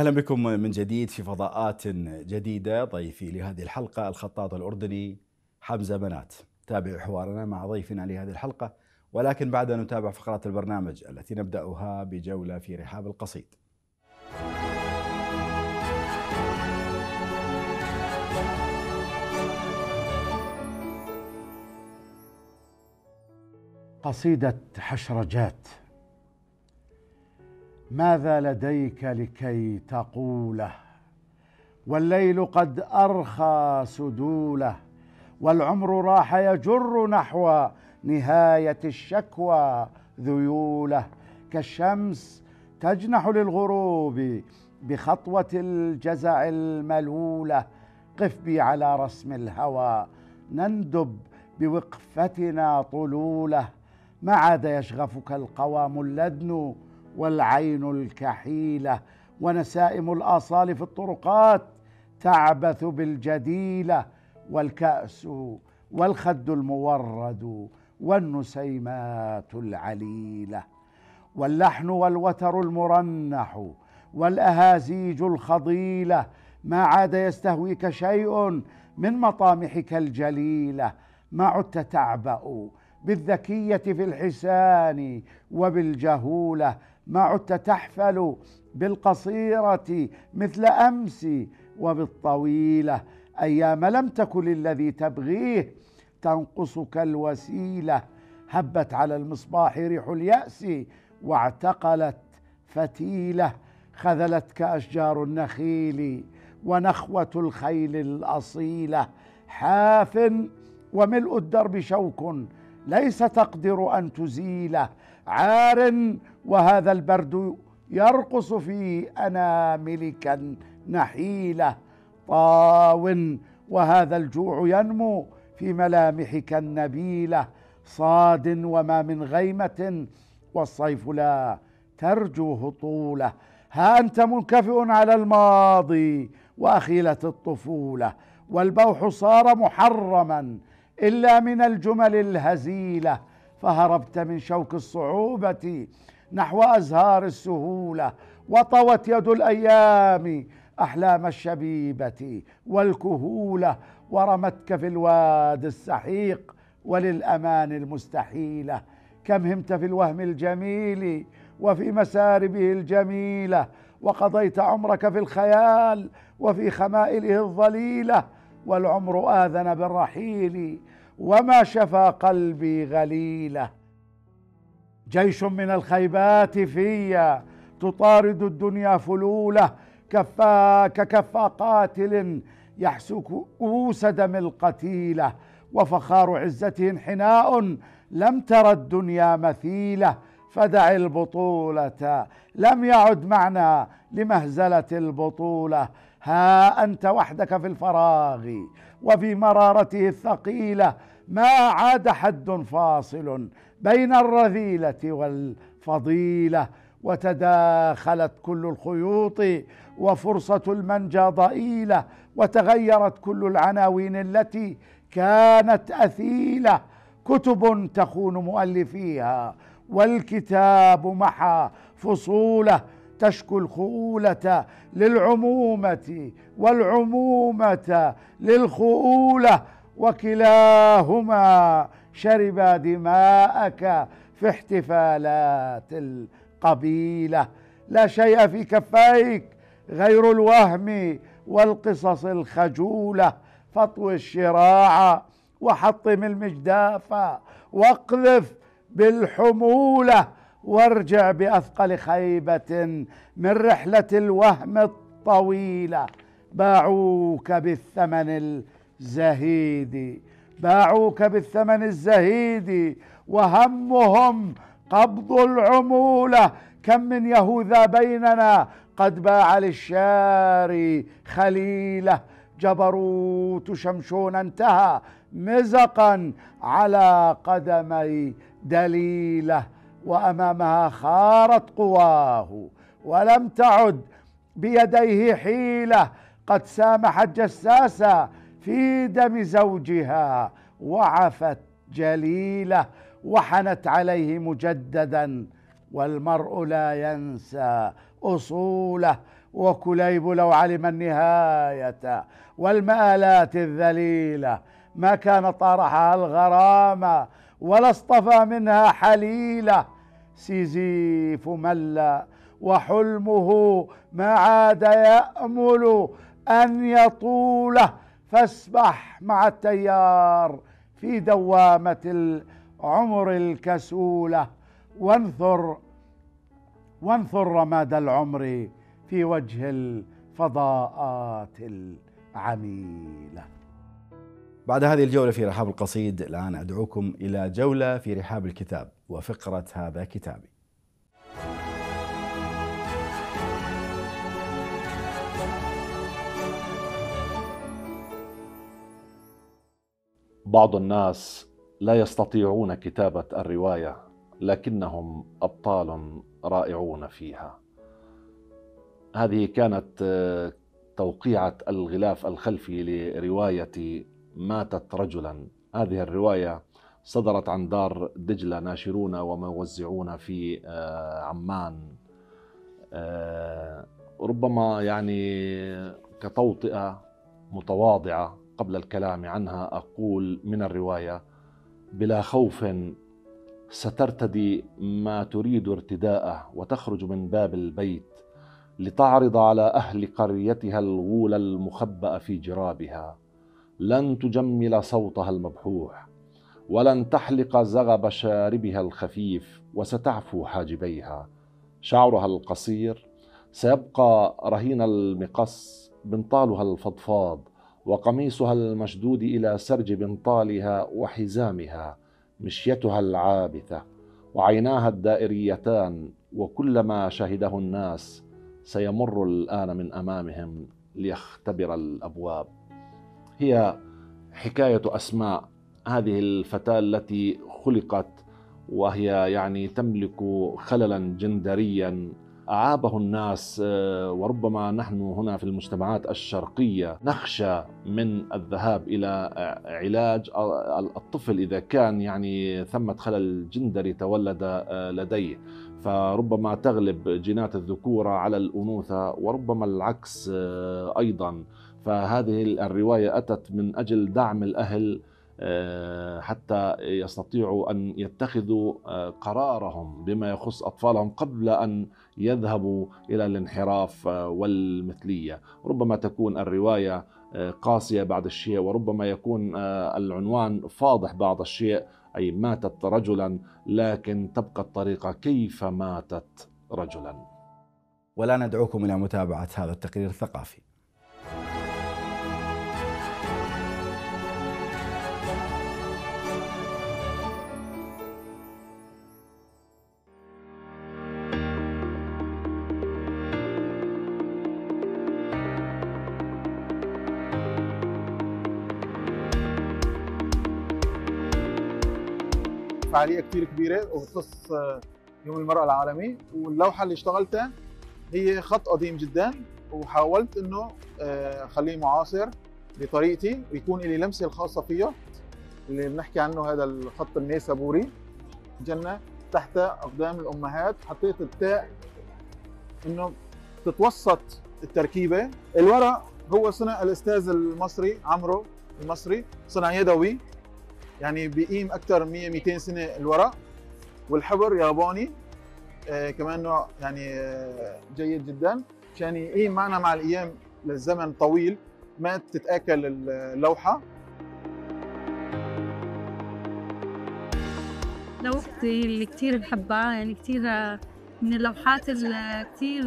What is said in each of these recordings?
اهلا بكم من جديد في فضاءات جديده ضيفي لهذه الحلقه الخطاط الاردني حمزه بنات. تابعوا حوارنا مع ضيفنا لهذه الحلقه ولكن بعد ان نتابع فقرات البرنامج التي نبداها بجوله في رحاب القصيد. قصيده حشرجات ماذا لديك لكي تقوله والليل قد ارخى سدوله والعمر راح يجر نحو نهايه الشكوى ذيوله كالشمس تجنح للغروب بخطوه الجزع الملوله قف بي على رسم الهوى نندب بوقفتنا طلوله ما عاد يشغفك القوام اللدن والعين الكحيله ونسائم الاصال في الطرقات تعبث بالجديله والكاس والخد المورد والنسيمات العليله واللحن والوتر المرنح والاهازيج الخضيله ما عاد يستهويك شيء من مطامحك الجليله ما عدت تعبأ بالذكيه في الحسان وبالجهوله ما عدت تحفل بالقصيرة مثل أمس وبالطويلة أيام لم تكن الذي تبغيه تنقصك الوسيلة هبت على المصباح ريح اليأس واعتقلت فتيلة خذلتك أشجار النخيل ونخوة الخيل الأصيلة حاف وملء الدرب شوك ليس تقدر أن تزيله عار وهذا البرد يرقص في أناملك نحيلة طاو وهذا الجوع ينمو في ملامحك النبيلة صاد وما من غيمة والصيف لا ترجو هطوله ها أنت منكفئ على الماضي وأخيلة الطفولة والبوح صار محرما إلا من الجمل الهزيلة فهربت من شوك الصعوبة نحو أزهار السهولة وطوت يد الأيام أحلام الشبيبة والكهولة ورمتك في الواد السحيق وللأمان المستحيلة كم همت في الوهم الجميل وفي مساربه الجميلة وقضيت عمرك في الخيال وفي خمائله الظليلة والعمر آذن بالرحيل وما شفى قلبي غليله جيش من الخيبات فيا تطارد الدنيا فلولة كفا ككف قاتل يحسك أوس دم القتيلة وفخار عزته انحناء لم ترى الدنيا مثيله فدع البطولة لم يعد معنى لمهزلة البطولة ها أنت وحدك في الفراغ وفي مرارته الثقيلة ما عاد حد فاصل بين الرذيلة والفضيلة وتداخلت كل الخيوط وفرصة المنجى ضئيلة وتغيرت كل العناوين التي كانت أثيلة كتب تخون مؤلفيها والكتاب محى فصوله تشكو الخؤولة للعمومة والعمومة للخؤولة وكلاهما شرب دماءك في احتفالات القبيله لا شيء في كفيك غير الوهم والقصص الخجوله فطوي الشراع وحطم المجداف واقذف بالحموله وارجع باثقل خيبه من رحله الوهم الطويله باعوك بالثمن الزهيد باعوك بالثمن الزهيد وهمهم قبض العمولة كم من يهوذا بيننا قد باع للشاري خليله جبروت شمشون انتهى مزقا على قدمي دليله وامامها خارت قواه ولم تعد بيديه حيله قد سامحت جساسا في دم زوجها وعفت جليله وحنت عليه مجددا والمرء لا ينسى اصوله وكليب لو علم النهايه والمآلات الذليله ما كان طرحها الغرامه ولا اصطفى منها حليله سيزيف ملا وحلمه ما عاد يامل ان يطوله فاسبح مع التيار في دوامة العمر الكسولة وانثر وانثر رماد العمر في وجه الفضاءات العميلة بعد هذه الجولة في رحاب القصيد الآن أدعوكم إلى جولة في رحاب الكتاب وفقرة هذا كتابي بعض الناس لا يستطيعون كتابه الروايه لكنهم ابطال رائعون فيها هذه كانت آه، توقيعه الغلاف الخلفي لروايه ماتت رجلا هذه الروايه صدرت عن دار دجله ناشرون وموزعون في آه، عمان آه، ربما يعني كتوطئه متواضعه قبل الكلام عنها اقول من الروايه بلا خوف سترتدي ما تريد ارتداءه وتخرج من باب البيت لتعرض على اهل قريتها الغول المخبأ في جرابها لن تجمل صوتها المبحوح ولن تحلق زغب شاربها الخفيف وستعفو حاجبيها شعرها القصير سيبقى رهين المقص بنطالها الفضفاض وقميصها المشدود الى سرج بنطالها وحزامها مشيتها العابثه وعيناها الدائريتان وكل ما شهده الناس سيمر الان من امامهم ليختبر الابواب هي حكايه اسماء هذه الفتاه التي خلقت وهي يعني تملك خللا جندريا أعابه الناس آه، وربما نحن هنا في المجتمعات الشرقية نخشى من الذهاب إلى علاج الطفل إذا كان يعني ثمة خلل جندري تولد آه، لديه فربما تغلب جينات الذكورة على الأنوثة وربما العكس آه، أيضا فهذه الرواية أتت من أجل دعم الأهل آه، حتى يستطيعوا ان يتخذوا آه، قرارهم بما يخص اطفالهم قبل ان يذهبوا الى الانحراف آه، والمثليه، ربما تكون الروايه قاسيه بعض الشيء وربما يكون العنوان فاضح بعض الشيء اي ماتت رجلا لكن تبقى الطريقه كيف ماتت رجلا. ولا ندعوكم الى متابعه هذا التقرير الثقافي. فعاليه كتير كبيره وبتخص آه، يوم المراه العالمي واللوحه اللي اشتغلتها هي خط قديم جدا وحاولت انه آه، اخليه معاصر بطريقتي ويكون لي لمسه الخاصه فيه اللي بنحكي عنه هذا الخط النيسابوري جنه تحت اقدام الامهات حطيت التاء انه تتوسط التركيبه الورق هو صنع الاستاذ المصري عمرو المصري صنع يدوي يعني بقيم اكثر من 100 200 سنه الورق والحبر ياباني آه كمان نوع يعني آه جيد جدا عشان يقيم معنا مع الايام للزمن طويل ما تتاكل اللوحه لوحتي اللي كثير بحبها يعني كثير من اللوحات اللي كثير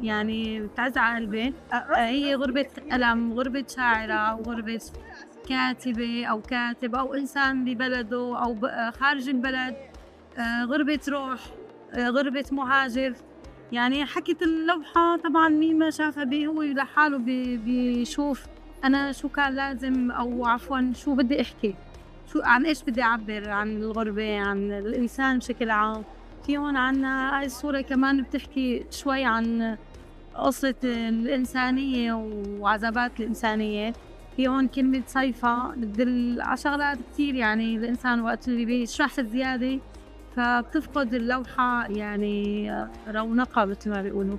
يعني بتعز على قلبي آه، هي غربة قلم غربة شاعرة وغربة كاتبة أو كاتب أو إنسان ببلده أو خارج البلد آه، غربة روح آه، غربة مهاجر يعني حكيت اللوحة طبعا مين ما شافها بي هو لحاله بي بيشوف أنا شو كان لازم أو عفوا شو بدي أحكي شو عن إيش بدي أعبر عن الغربة عن الإنسان بشكل عام في هون عنا هاي الصورة كمان بتحكي شوي عن قصة الإنسانية وعذابات الإنسانية في هون كلمة صيفة بتدل على شغلات كثير يعني الإنسان وقت اللي بيشرح زيادة فبتفقد اللوحة يعني آه، رونقها مثل ما بيقولوا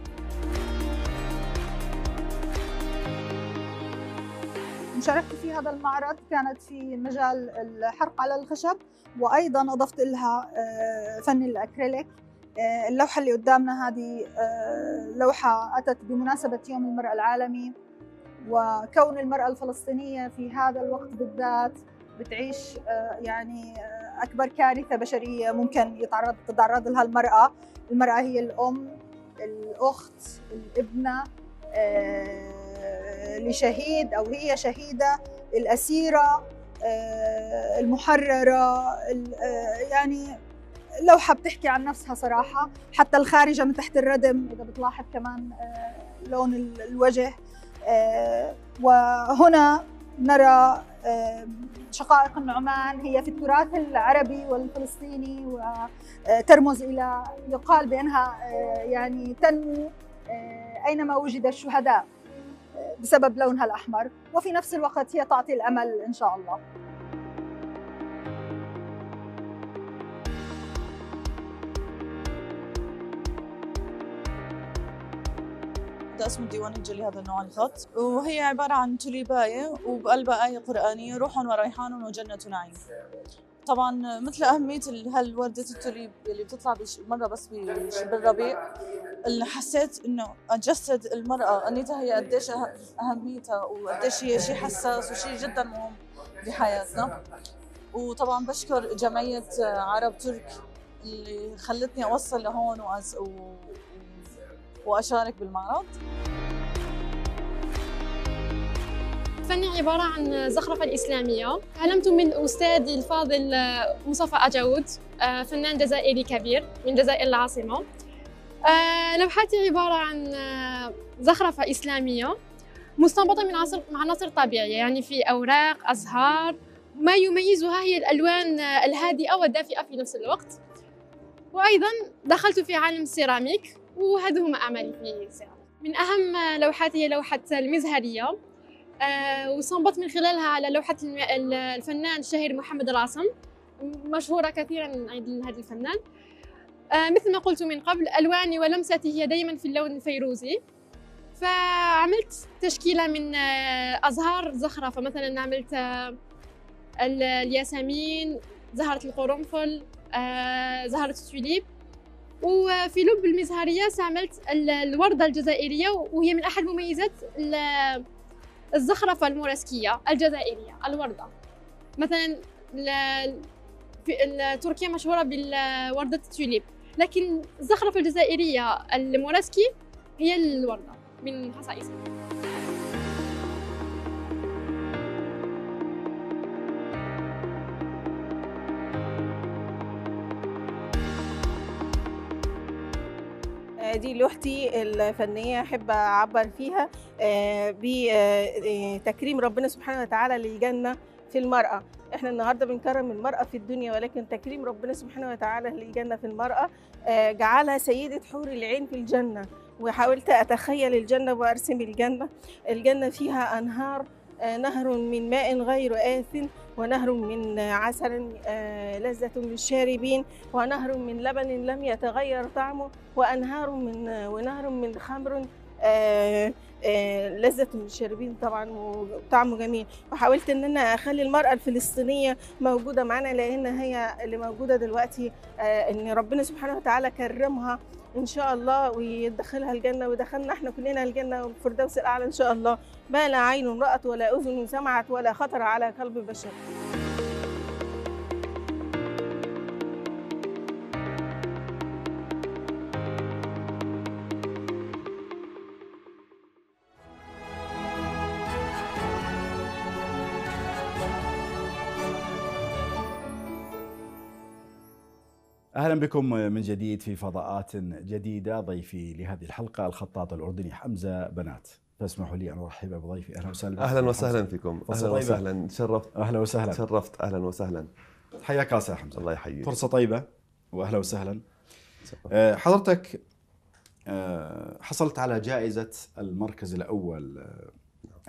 شاركت في هذا المعرض كانت في مجال الحرق على الخشب وايضا اضفت لها آه، فن الاكريليك آه، اللوحه اللي قدامنا هذه لوحه اتت بمناسبه يوم المراه العالمي وكون المرأة الفلسطينية في هذا الوقت بالذات بتعيش آه، يعني آه، أكبر كارثة بشرية ممكن يتعرض تتعرض لها المرأة المرأة هي الأم الأخت الابنة آه، لشهيد أو هي شهيدة الأسيرة المحررة يعني لوحة بتحكي عن نفسها صراحة حتى الخارجة من تحت الردم إذا بتلاحظ كمان لون الوجه آه، وهنا نرى آه، شقائق النعمان هي في التراث العربي والفلسطيني وترمز الى يقال بانها آه، يعني تنمو اينما وجد الشهداء بسبب لونها الاحمر وفي نفس الوقت هي تعطي الامل ان شاء الله هذا اسمه الديوان الجلي هذا النوع الخط وهي عبارة عن تليباية وبقلبها آية قرآنية روح وريحان وجنة نعيم طبعا مثل أهمية هالوردة التوليب اللي بتطلع مرة بس بالربيع اللي حسيت انه اجسد المرأة انيتا هي قديش أه- اهميتها وقديش هي شيء حساس وشيء جدا مهم بحياتنا وطبعا بشكر جمعية عرب ترك اللي خلتني اوصل لهون واشارك بالمعرض فني عبارة عن زخرفة الإسلامية تعلمت من أستاذي الفاضل آه، مصطفى أجاود آه، فنان جزائري كبير من جزائر العاصمة آه، لوحاتي عبارة عن زخرفة إسلامية مستنبطة من عناصر طبيعية يعني في أوراق أزهار ما يميزها هي الألوان الهادئة والدافئة في نفس الوقت وأيضا دخلت في عالم السيراميك وهذا هم أعمالي في السيارة من أهم لوحاتي هي لوحة المزهرية آه، وصنبت من خلالها على لوحة الفنان الشهير محمد راسم مشهورة كثيرا عند هذا الفنان آه، مثل ما قلت من قبل ألواني ولمستي هي دائما في اللون الفيروزي فعملت تشكيلة من آه، أزهار زخرفة مثلا عملت الياسمين زهرة القرنفل زهرة التوليب وفي لب المزهرية استعملت الوردة الجزائرية وهي من أحد مميزات الزخرفة الموراسكية الجزائرية الوردة مثلا تركيا مشهورة بالوردة التوليب لكن الزخرفة الجزائرية الموراسكي هي الوردة من خصائصها دي لوحتي الفنيه احب اعبر فيها آه، بتكريم آه، آه، ربنا سبحانه وتعالى للجنه في المرأة احنا النهاردة بنكرم المرأة في الدنيا ولكن تكريم ربنا سبحانه وتعالى للجنة في المرأة جعلها سيدة حور العين في الجنة وحاولت أتخيل الجنة وأرسم الجنة الجنة فيها أنهار نهر من ماء غير آثم ونهر من عسل آه، لذة للشاربين ونهر من لبن لم يتغير طعمه وأنهار من ونهر من خمر آه، آه، لذة للشاربين طبعا وطعمه جميل وحاولت ان انا اخلي المرأة الفلسطينية موجودة معنا لان هي اللي موجودة دلوقتي ان ربنا سبحانه وتعالى كرمها ان شاء الله ويدخلها الجنه ودخلنا احنا كلنا الجنه والفردوس الاعلى ان شاء الله ما لا عين رات ولا اذن سمعت ولا خطر على قلب بشر اهلا بكم من جديد في فضاءات جديده ضيفي لهذه الحلقه الخطاط الاردني حمزه بنات فاسمحوا لي ان ارحب بضيفي اهلا وسهلا اهلا وسهلا فيكم اهلا وسهلا تشرفت اهلا وسهلا تشرفت اهلا وسهلا حياك الله حمزه الله يحييك فرصه طيبه واهلا وسهلا آه، حضرتك آه، حصلت على جائزه المركز الاول آه،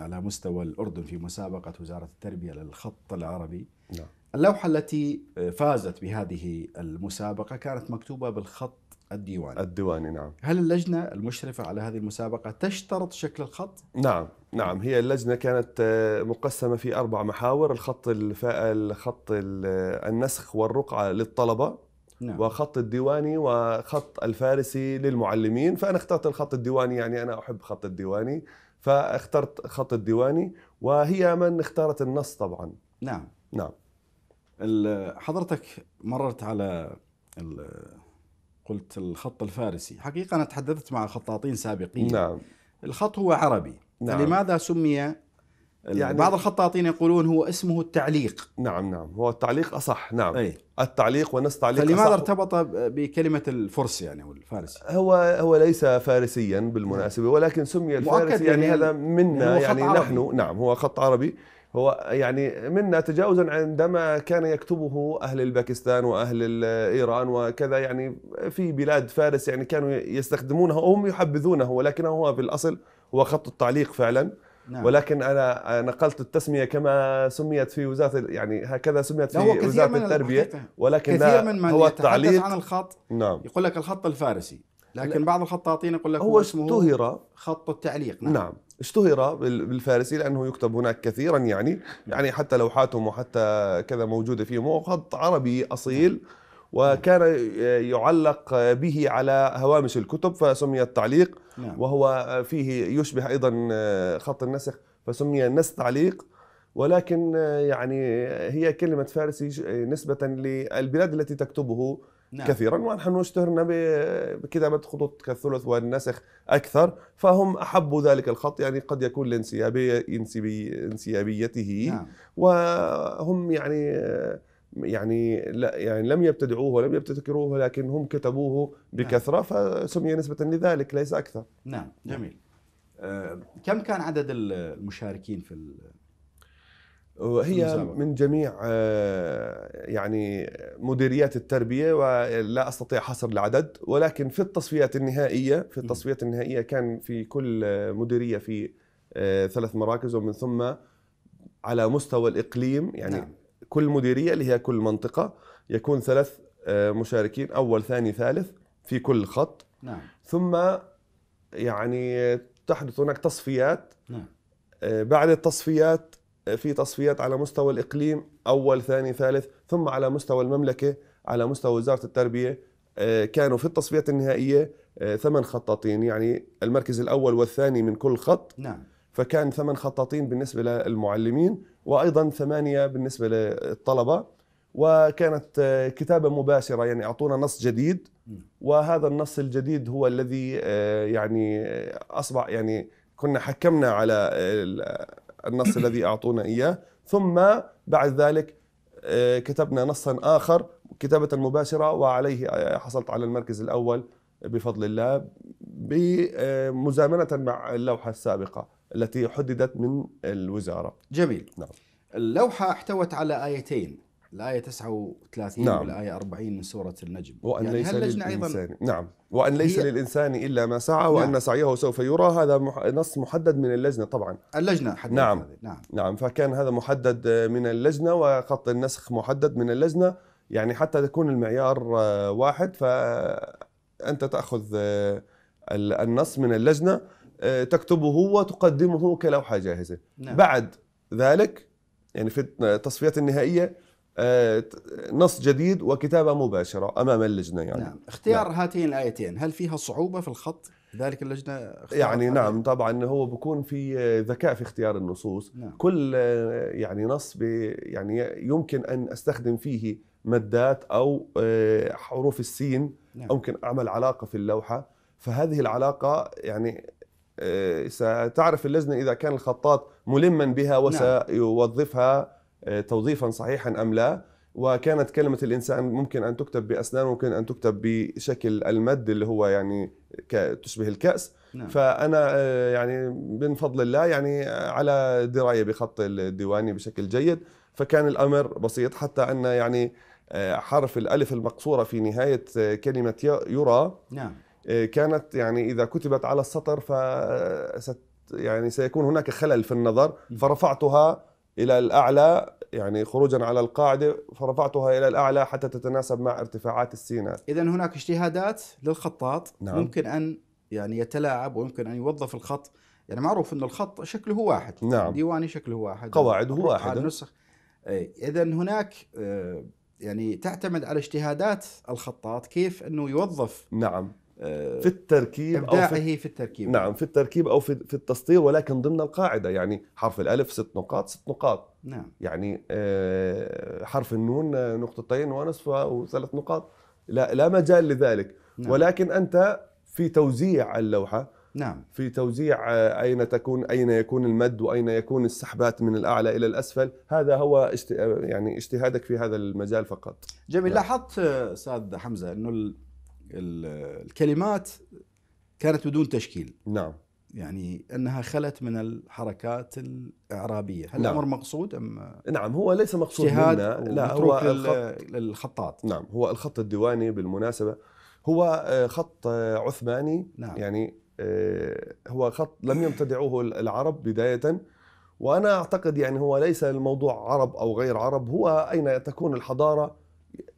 على مستوى الاردن في مسابقه وزاره التربيه للخط العربي نعم اللوحة التي آه، فازت بهذه المسابقة كانت مكتوبة بالخط الديواني الديواني نعم هل اللجنة المشرفة على هذه المسابقة تشترط شكل الخط؟ نعم نعم هي اللجنة كانت آه، مقسمة في أربع محاور الخط الفاء الخط النسخ والرقعة للطلبة نعم. وخط الديواني وخط الفارسي للمعلمين فأنا اخترت الخط الديواني يعني أنا أحب خط الديواني فاخترت خط الديواني وهي من اختارت النص طبعا نعم نعم حضرتك مررت على قلت الخط الفارسي حقيقة أنا تحدثت مع خطاطين سابقين نعم. الخط هو عربي نعم. لماذا سمي يعني بعض الخطاطين يقولون هو اسمه التعليق نعم نعم هو التعليق اصح نعم أي. التعليق ونص تعليق فلماذا ارتبط بكلمه الفرس يعني والفارسي هو هو ليس فارسيا بالمناسبه ولكن سمي الفارسي يعني, يعني هذا منا يعني, يعني نحن نعم هو خط عربي هو يعني منا تجاوزا عندما كان يكتبه اهل الباكستان واهل ايران وكذا يعني في بلاد فارس يعني كانوا يستخدمونه وهم يحبذونه ولكنه هو في الاصل هو خط التعليق فعلا نعم. ولكن انا نقلت التسميه كما سميت في وزاره يعني هكذا سميت في وزاره التربيه ولكن كثير من من هو التعليق عن الخط نعم. يقول لك الخط الفارسي لكن لا. بعض الخطاطين يقول لك هو اسمه اشتهر خط التعليق نعم, نعم. اشتهر بالفارسي لانه يكتب هناك كثيرا يعني يعني حتى لوحاتهم وحتى كذا موجوده فيهم هو خط عربي اصيل نعم. وكان يعلق به على هوامش الكتب فسمي التعليق نعم. وهو فيه يشبه ايضا خط النسخ فسمي نس تعليق ولكن يعني هي كلمه فارسي نسبه للبلاد التي تكتبه نعم. كثيرا ونحن اشتهرنا بكتابة خطوط كالثلث والنسخ أكثر فهم أحبوا ذلك الخط يعني قد يكون لانسيابية انسيابيته نعم. وهم يعني يعني لا يعني لم يبتدعوه ولم يبتكروه ولكن هم كتبوه نعم. بكثره فسمي نسبه لذلك ليس اكثر. نعم جميل. آه، كم كان عدد المشاركين في وهي من جميع آه، يعني مديريات التربيه ولا استطيع حصر العدد ولكن في التصفيات النهائيه في التصفيات النهائيه كان في كل مديريه في آه، ثلاث مراكز ومن ثم على مستوى الاقليم يعني نعم. كل مديريه اللي هي كل منطقه يكون ثلاث آه، مشاركين اول ثاني ثالث في كل خط نعم. ثم يعني تحدث هناك تصفيات نعم. بعد التصفيات في تصفيات على مستوى الإقليم أول ثاني ثالث ثم على مستوى المملكة على مستوى وزارة التربية آه، كانوا في التصفيات النهائية آه، ثمان خطاطين يعني المركز الأول والثاني من كل خط نعم فكان ثمان خطاطين بالنسبة للمعلمين وأيضا ثمانية بالنسبة للطلبة وكانت آه، كتابة مباشرة يعني أعطونا نص جديد وهذا النص الجديد هو الذي يعني أصبح يعني كنا حكمنا على النص الذي أعطونا إياه ثم بعد ذلك آه، كتبنا نصا آخر كتابة مباشرة وعليه آه، حصلت على المركز الأول بفضل الله بمزامنة آه، مع اللوحة السابقة التي حددت من الوزارة جميل نعم. اللوحة احتوت على آيتين الآية 39 نعم. والآية 40 من سورة النجم وأن يعني ليس للإنسان نعم وأن ليس للإنسان إلا ما سعى وأن نعم. سعيه سوف يرى هذا مح... نص محدد من اللجنة طبعا اللجنة حدد نعم. هذه. نعم نعم فكان هذا محدد من اللجنة وخط النسخ محدد من اللجنة يعني حتى تكون المعيار آه، واحد فأنت تأخذ آه، النص من اللجنة آه، تكتبه وتقدمه كلوحة جاهزة نعم. بعد ذلك يعني في التصفيات النهائية آه، نص جديد وكتابة مباشرة أمام اللجنة يعني نعم. اختيار نعم. هاتين الآيتين هل فيها صعوبة في الخط؟ ذلك اللجنة يعني نعم عليها. طبعا هو بكون في ذكاء في اختيار النصوص نعم. كل آه، يعني نص يعني يمكن أن أستخدم فيه مادات أو آه، حروف السين نعم. ممكن أعمل علاقة في اللوحة فهذه العلاقة يعني ستعرف اللجنة إذا كان الخطاط ملما بها نعم. وسيوظفها نعم. آه، توظيفا صحيحا ام لا وكانت كلمه الانسان ممكن ان تكتب باسنان ممكن ان تكتب بشكل المد اللي هو يعني تشبه الكاس نعم. فانا آه، يعني من فضل الله يعني على درايه بخط الديواني بشكل جيد فكان الامر بسيط حتى ان يعني آه، حرف الالف المقصوره في نهايه كلمه يرى نعم كانت يعني اذا كتبت على السطر ف يعني سيكون هناك خلل في النظر فرفعتها الى الاعلى يعني خروجا على القاعده فرفعتها الى الاعلى حتى تتناسب مع ارتفاعات السينات اذا هناك اجتهادات للخطاط نعم. ممكن ان يعني يتلاعب ويمكن ان يوظف الخط يعني معروف انه الخط شكله واحد نعم. ديواني شكله واحد قواعده واحده نسخ اذا هناك آه، يعني تعتمد على اجتهادات الخطاط كيف انه يوظف نعم آه، في التركيب إبداعه أو في, في التركيب نعم في التركيب أو في, التسطير ولكن ضمن القاعدة يعني حرف الألف ست نقاط ست نقاط نعم يعني آه، حرف النون آه، نقطتين ونصف وثلاث نقاط لا لا مجال لذلك نعم. ولكن أنت في توزيع اللوحة نعم في توزيع اين تكون اين يكون المد واين يكون السحبات من الاعلى الى الاسفل هذا هو يعني اجتهادك في هذا المجال فقط جميل نعم. لاحظت استاذ حمزه انه الكلمات كانت بدون تشكيل نعم يعني انها خلت من الحركات الاعرابيه، هل نعم. الامر مقصود ام نعم هو ليس مقصود هنا لا هو الخط نعم هو الخط الديواني بالمناسبه هو آه، خط آه، عثماني نعم. يعني آه، هو خط لم يمتدعوه العرب بدايه وانا اعتقد يعني هو ليس الموضوع عرب او غير عرب هو اين تكون الحضاره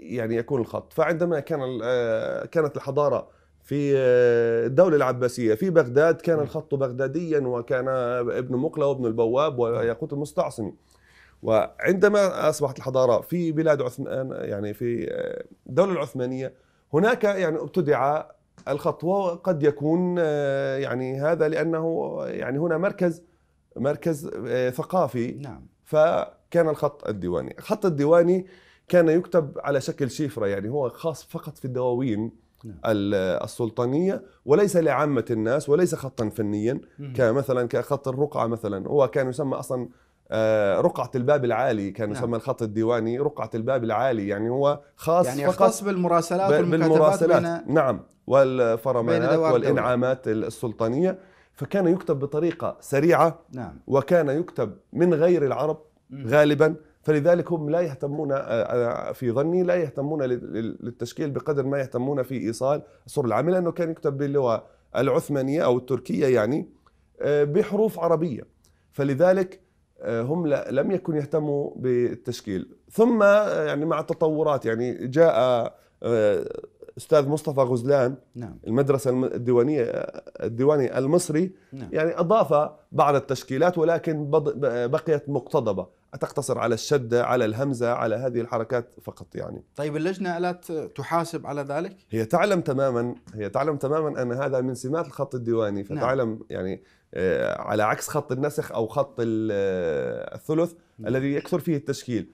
يعني يكون الخط فعندما كان آه، كانت الحضاره في آه، الدولة العباسية في بغداد كان نعم. الخط بغداديا وكان ابن مقلة وابن البواب وياقوت المستعصمي وعندما أصبحت الحضارة في بلاد عثمان يعني في آه، الدولة العثمانية هناك يعني ابتدع الخط وقد يكون يعني هذا لأنه يعني هنا مركز مركز ثقافي نعم فكان الخط الديواني الخط الديواني كان يكتب على شكل شفرة يعني هو خاص فقط في الدواوين نعم. السلطانية وليس لعامة الناس وليس خطا فنيا كمثلا كخط الرقعة مثلا هو كان يسمى أصلا آه، رقعة الباب العالي كان نعم. يسمى الخط الديواني رقعة الباب العالي يعني هو خاص يعني خاص بالمراسلات بالمراسلات نعم والفرمانات والإنعامات السلطانية فكان يكتب بطريقة سريعة نعم. وكان يكتب من غير العرب غالبا غالبا فلذلك هم لا يهتمون آه، آه، في ظني لا يهتمون للتشكيل بقدر ما يهتمون في ايصال الصور العامه لانه كان يكتب باللغه العثمانيه او التركيه يعني آه، بحروف عربيه فلذلك هم لم يكن يهتموا بالتشكيل ثم يعني مع التطورات يعني جاء استاذ مصطفى غزلان نعم. المدرسه الديوانيه الديواني المصري نعم. يعني اضاف بعض التشكيلات ولكن بقيت مقتضبه تقتصر على الشده على الهمزه على هذه الحركات فقط يعني طيب اللجنه الا تحاسب على ذلك هي تعلم تماما هي تعلم تماما ان هذا من سمات الخط الديواني نعم. فتعلم نعم. يعني آه، على عكس خط النسخ او خط آه، الثلث نعم. الذي يكثر فيه التشكيل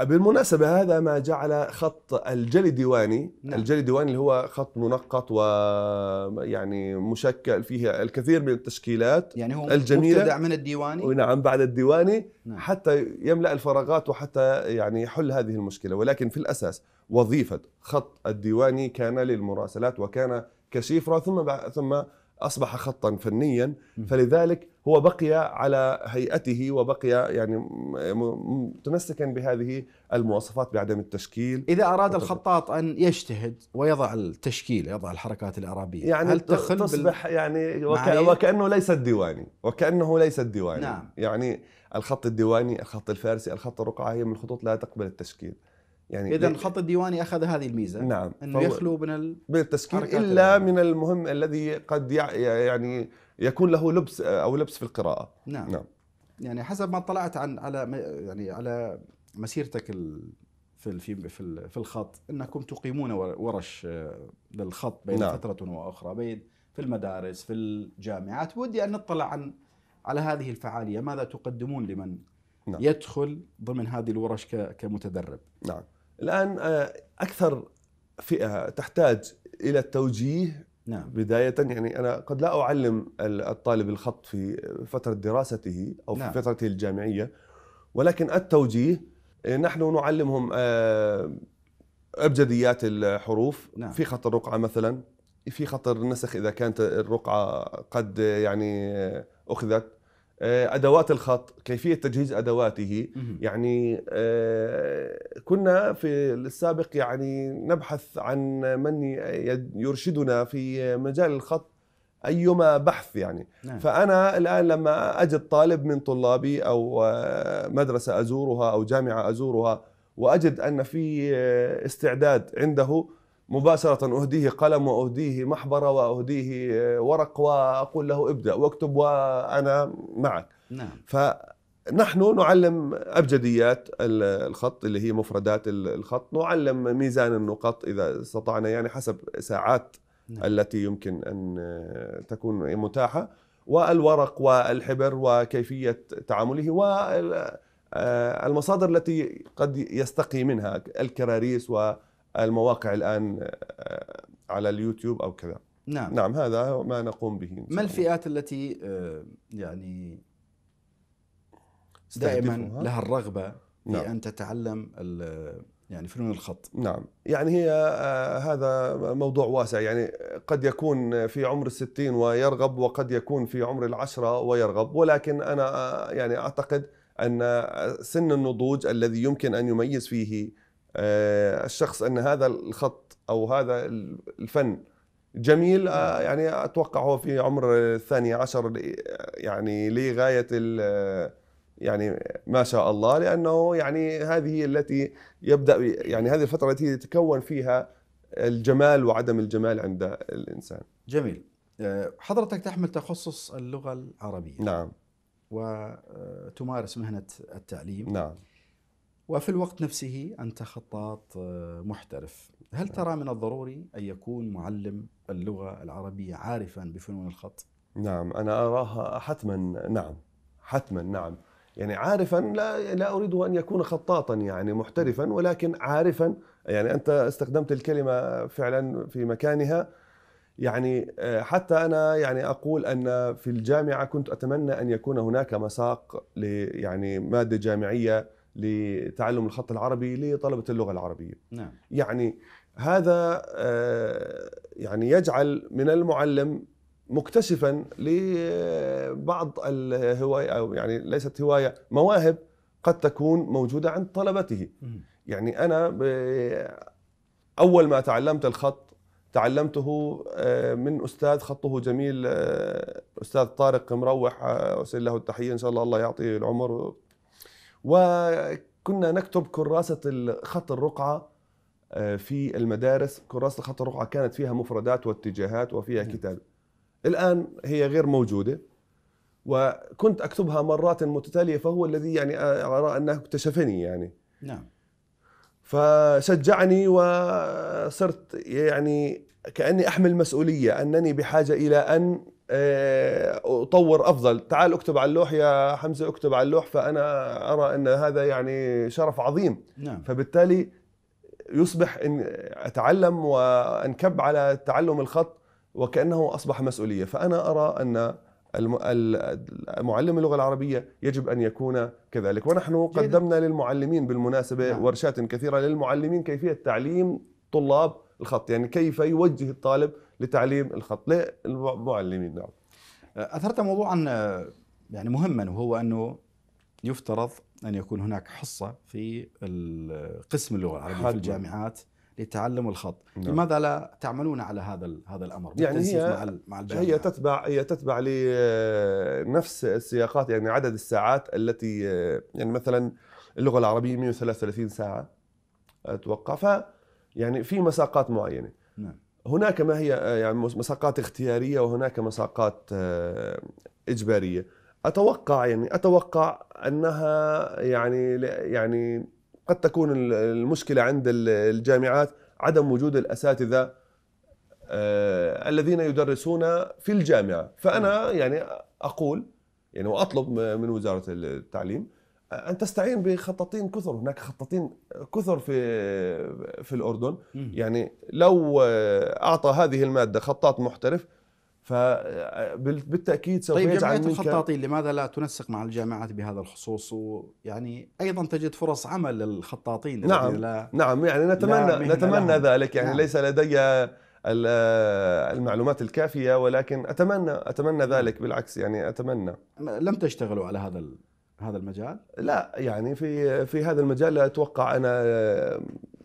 بالمناسبة هذا ما جعل خط الجلي الديواني نعم. الجلي الديواني اللي هو خط منقط ويعني مشكل فيه الكثير من التشكيلات يعني هو الجميلة مبتدع من الديواني ونعم بعد الديواني نعم. حتى يملأ الفراغات وحتى يعني يحل هذه المشكلة ولكن في الأساس وظيفة خط الديواني كان للمراسلات وكان كشيفرة ثم ثم اصبح خطا فنيا فلذلك هو بقي على هيئته وبقي يعني متمسكا بهذه المواصفات بعدم التشكيل اذا اراد الخطاط ان يجتهد ويضع التشكيل يضع الحركات الاعرابيه يعني هل تخل تصبح بال... يعني وك... إيه؟ وكانه ليس الديواني وكانه ليس الديواني نعم. يعني الخط الديواني الخط الفارسي الخط الرقعه هي من الخطوط لا تقبل التشكيل يعني اذا الخط الديواني اخذ هذه الميزه نعم انه يخلو من من التسكير الا من المهم الذي قد يعني يكون له لبس او لبس في القراءه نعم, نعم. يعني حسب ما اطلعت عن على يعني على مسيرتك في في في الخط انكم تقيمون ورش آه، للخط بين نعم. فتره واخرى بين في المدارس في الجامعات ودي ان نطلع عن على هذه الفعاليه ماذا تقدمون لمن نعم. يدخل ضمن هذه الورش كمتدرب نعم الان آه، اكثر فئه تحتاج الى التوجيه نعم. بداية يعني أنا قد لا أعلم الطالب الخط في فترة دراسته أو نعم. في فترته الجامعية ولكن التوجيه آه، نحن نعلمهم آه، أبجديات الحروف نعم. في خط الرقعة مثلا في خط النسخ إذا كانت الرقعة قد يعني أخذت آه، ادوات الخط كيفيه تجهيز ادواته يعني آه، كنا في السابق يعني نبحث عن من يرشدنا في مجال الخط ايما بحث يعني نعم. فانا الان لما اجد طالب من طلابي او آه، مدرسه ازورها او جامعه ازورها واجد ان في استعداد عنده مباشرة أهديه قلم وأهديه محبرة وأهديه ورق وأقول له ابدأ واكتب وأنا معك نعم. فنحن نعلم أبجديات الخط اللي هي مفردات الخط نعلم ميزان النقط إذا استطعنا يعني حسب ساعات نعم. التي يمكن أن تكون متاحة والورق والحبر وكيفية تعامله والمصادر آه، المصادر التي قد يستقي منها الكراريس و المواقع الان آه، آه، على اليوتيوب او كذا نعم نعم هذا ما نقوم به ما الفئات التي آه، يعني دائما لها الرغبه نعم. في ان تتعلم يعني فنون الخط نعم يعني هي هذا موضوع واسع يعني قد يكون في عمر الستين ويرغب وقد يكون في عمر العشرة ويرغب ولكن أنا يعني أعتقد أن سن النضوج الذي يمكن أن يميز فيه آه، الشخص ان هذا الخط او هذا الفن جميل آه، نعم. يعني اتوقع هو في عمر الثانية عشر يعني لغايه آه، يعني ما شاء الله لانه يعني هذه التي يبدا يعني هذه الفتره التي يتكون فيها الجمال وعدم الجمال عند الانسان. جميل. حضرتك تحمل تخصص اللغه العربيه. نعم. وتمارس مهنه التعليم. نعم. وفي الوقت نفسه أنت خطاط آه، محترف هل ترى من الضروري أن يكون معلم اللغة العربية عارفا بفنون الخط؟ نعم أنا أراها حتما نعم حتما نعم يعني عارفا لا لا اريد ان يكون خطاطا يعني محترفا ولكن عارفا يعني انت استخدمت الكلمه فعلا في مكانها يعني آه، حتى انا يعني اقول ان في الجامعه كنت اتمنى ان يكون هناك مساق يعني ماده جامعيه لتعلم الخط العربي لطلبه اللغه العربيه. نعم. يعني هذا آه، يعني يجعل من المعلم مكتشفا لبعض الهوايه او يعني ليست هوايه مواهب قد تكون موجوده عند طلبته. يعني انا اول ما تعلمت الخط تعلمته آه، من استاذ خطه جميل آه، استاذ طارق مروح ارسل له التحيه ان شاء الله الله يعطيه العمر وكنا نكتب كراسة خط الرقعة آه، في المدارس كراسة خط الرقعة كانت فيها مفردات واتجاهات وفيها نعم. كتاب الآن هي غير موجودة وكنت أكتبها مرات متتالية فهو الذي يعني أرى آه، أنه اكتشفني يعني نعم فشجعني وصرت يعني كأني أحمل مسؤولية أنني بحاجة إلى أن آه، اطور افضل تعال اكتب على اللوح يا حمزه اكتب على اللوح فانا ارى ان هذا يعني شرف عظيم نعم. فبالتالي يصبح ان اتعلم وانكب على تعلم الخط وكانه اصبح مسؤوليه فانا ارى ان معلم اللغه العربيه يجب ان يكون كذلك ونحن قدمنا للمعلمين بالمناسبه نعم. ورشات كثيره للمعلمين كيفيه تعليم طلاب الخط يعني كيف يوجه الطالب لتعليم الخط للمعلمين نعم آه، اثرت موضوعا آه، يعني مهما وهو انه يفترض ان يكون هناك حصه في قسم اللغه العربيه في الجامعات لتعلم الخط نعم. لماذا لا تعملون على هذا هذا الامر يعني هي مع مع هي تتبع هي تتبع لنفس آه، السياقات يعني عدد الساعات التي يعني مثلا اللغه العربيه 133 ساعه اتوقع ف يعني في مساقات معينه نعم هناك ما هي آه، يعني مساقات اختياريه وهناك مساقات آه، اجباريه اتوقع يعني اتوقع انها يعني يعني قد تكون المشكله عند الجامعات عدم وجود الاساتذه آه، الذين يدرسون في الجامعه فانا نعم. يعني اقول يعني واطلب من وزاره التعليم ان تستعين بخطاطين كثر هناك خطاطين كثر في في الاردن يعني لو آه، اعطى هذه الماده خطاط محترف فبالتاكيد آه، سوف طيب يجعل جمعيه الخطاطين لماذا لا تنسق مع الجامعات بهذا الخصوص ويعني ايضا تجد فرص عمل للخطاطين نعم لا نعم يعني نتمنى نتمنى لهم. ذلك يعني نعم. ليس لدي المعلومات الكافيه ولكن اتمنى اتمنى ذلك بالعكس يعني اتمنى لم تشتغلوا على هذا هذا المجال؟ لا يعني في في هذا المجال لا اتوقع انا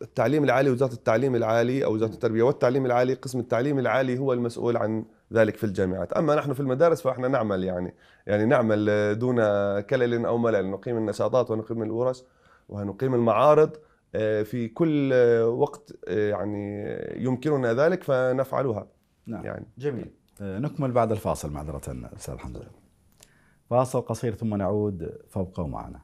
التعليم العالي وزاره التعليم العالي او وزاره التربيه والتعليم العالي قسم التعليم العالي هو المسؤول عن ذلك في الجامعات اما نحن في المدارس فاحنا نعمل يعني يعني نعمل دون كلل او ملل نقيم النشاطات ونقيم الورش ونقيم المعارض آه، في كل وقت آه، يعني يمكننا ذلك فنفعلها نعم يعني جميل آه، نكمل بعد الفاصل معذره استاذ حمزه فاصل قصير ثم نعود فابقوا معنا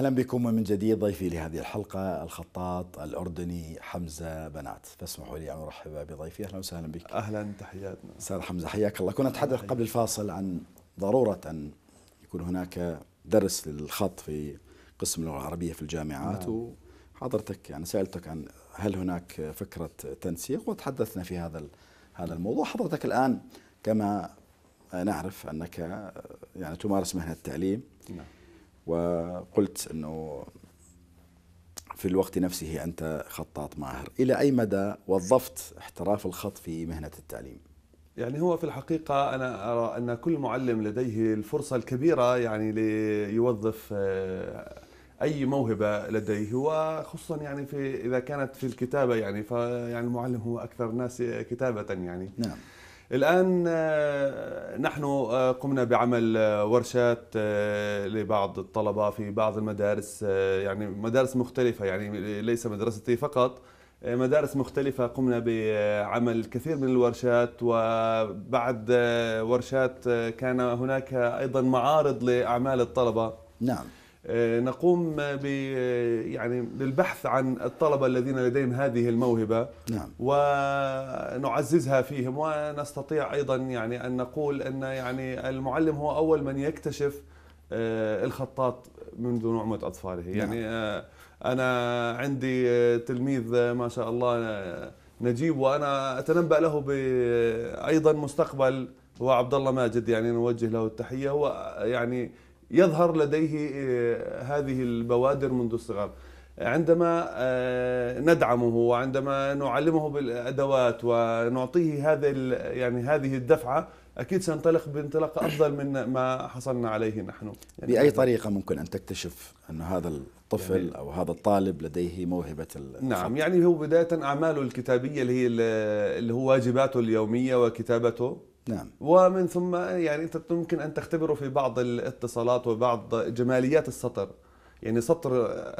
اهلا بكم من جديد ضيفي لهذه الحلقه الخطاط الاردني حمزه بنات فاسمحوا لي ان ارحب بضيفي اهلا وسهلا بك اهلا تحياتنا استاذ حمزه حياك الله كنا نتحدث قبل الفاصل عن ضروره ان يكون هناك درس للخط في قسم اللغه العربيه في الجامعات نعم. وحضرتك يعني سالتك عن هل هناك فكره تنسيق وتحدثنا في هذا هذا الموضوع حضرتك الان كما نعرف انك يعني تمارس مهنه التعليم نعم وقلت أنه في الوقت نفسه أنت خطاط ماهر إلى أي مدى وظفت احتراف الخط في مهنة التعليم؟ يعني هو في الحقيقة أنا أرى أن كل معلم لديه الفرصة الكبيرة يعني ليوظف آه، اي موهبه لديه وخصوصا يعني في اذا كانت في الكتابه يعني فيعني المعلم هو اكثر ناس كتابه يعني نعم الآن آه، نحن آه، قمنا بعمل آه، ورشات لبعض الطلبة في بعض المدارس يعني مدارس مختلفة يعني ليس مدرستي فقط مدارس مختلفة قمنا بعمل الكثير من الورشات وبعد ورشات كان هناك أيضا معارض لأعمال الطلبة نعم آه، نقوم ب آه، يعني بالبحث عن الطلبه الذين لديهم هذه الموهبه نعم. ونعززها فيهم ونستطيع ايضا يعني ان نقول ان يعني المعلم هو اول من يكتشف آه، الخطاط منذ نعمه اطفاله نعم. يعني انا عندي تلميذ ما شاء الله نجيب وانا اتنبأ له ايضا مستقبل هو عبد الله ماجد يعني نوجه له التحيه هو يعني يظهر لديه آه، هذه البوادر منذ الصغر عندما آه، ندعمه وعندما نعلمه بالادوات ونعطيه هذا يعني هذه الدفعه اكيد سينطلق بانطلاقه افضل من ما حصلنا عليه نحن يعني باي طريقه ممكن ان تكتشف ان هذا الطفل يعني او هذا الطالب لديه موهبه نعم، الخط. نعم يعني هو بدايه اعماله الكتابيه اللي هي اللي هو واجباته اليوميه وكتابته نعم ومن ثم يعني انت ممكن ان تختبره في بعض الاتصالات وبعض جماليات السطر يعني سطر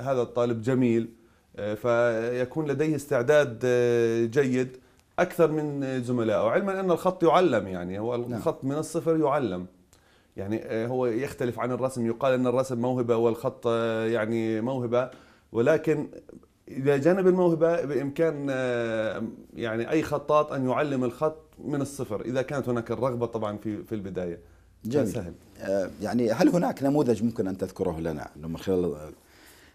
هذا الطالب جميل آه، فيكون لديه استعداد آه، جيد اكثر من زملائه علما ان الخط يعلم يعني هو نعم. الخط من الصفر يعلم يعني آه، هو يختلف عن الرسم يقال ان الرسم موهبه والخط يعني موهبه ولكن الى جانب الموهبه بامكان آه، يعني اي خطاط ان يعلم الخط من الصفر اذا كانت هناك الرغبه طبعا في في البدايه جميل سهل. آه، يعني هل هناك نموذج ممكن ان تذكره لنا انه من خلال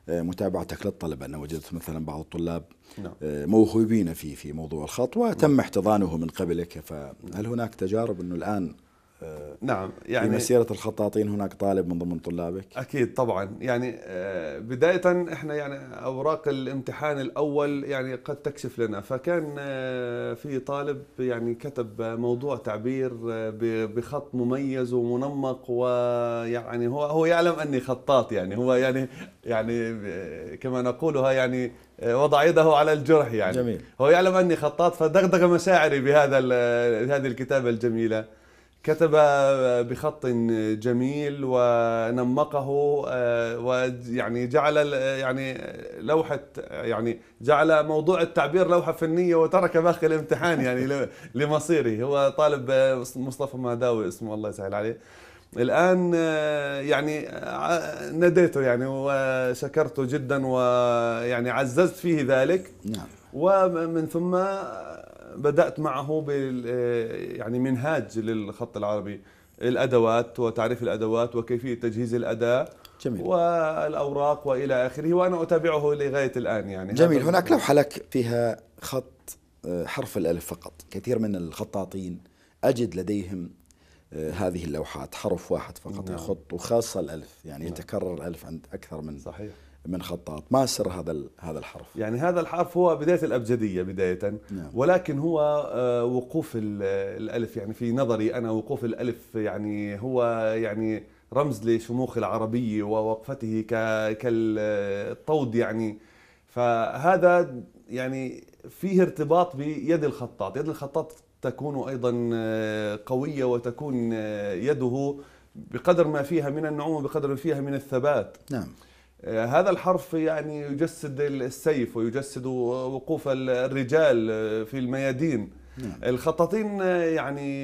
آه، متابعتك للطلبة أن وجدت مثلا بعض الطلاب نعم. موهوبين في في موضوع الخط وتم احتضانه من قبلك فهل هناك تجارب أنه الآن آه، نعم يعني في مسيرة الخطاطين هناك طالب من ضمن طلابك؟ أكيد طبعا يعني آه، بداية إحنا يعني أوراق الامتحان الأول يعني قد تكشف لنا فكان آه، في طالب يعني كتب موضوع تعبير بخط مميز ومنمق ويعني هو هو يعلم أني خطاط يعني هو يعني يعني كما نقولها يعني وضع يده على الجرح يعني جميل. هو يعلم أني خطاط فدغدغ مشاعري بهذا بهذه الكتابة الجميلة كتب بخط جميل ونمقه آه، ويعني جعل يعني لوحه يعني جعل موضوع التعبير لوحه فنيه وترك باقي الامتحان يعني لمصيره هو طالب مصطفى مهداوي اسمه الله يسهل عليه الان آه، يعني آه، ناديته يعني وشكرته جدا ويعني عززت فيه ذلك نعم ومن ثم بدات معه بال يعني منهاج للخط العربي الادوات وتعريف الادوات وكيفيه تجهيز الاداه جميل. والاوراق والى اخره وانا اتابعه لغايه الان يعني جميل هناك لوحه لك فيها خط آه، حرف الالف فقط كثير من الخطاطين اجد لديهم آه، هذه اللوحات حرف واحد فقط نعم. يخط وخاصه الالف يعني نعم. يتكرر الالف عند اكثر من صحيح من خطاط ما سر هذا هذا الحرف يعني هذا الحرف هو بدايه الابجديه بدايه نعم. ولكن هو آه، وقوف الالف يعني في نظري انا وقوف الالف يعني هو يعني رمز لشموخ العربيه ووقفته كالطود يعني فهذا يعني فيه ارتباط بيد الخطاط يد الخطاط تكون ايضا آه، قويه وتكون آه، يده بقدر ما فيها من النعومه بقدر ما فيها من الثبات نعم آه، هذا الحرف يعني يجسد السيف ويجسد وقوف الرجال آه، في الميادين نعم. الخطاطين آه، يعني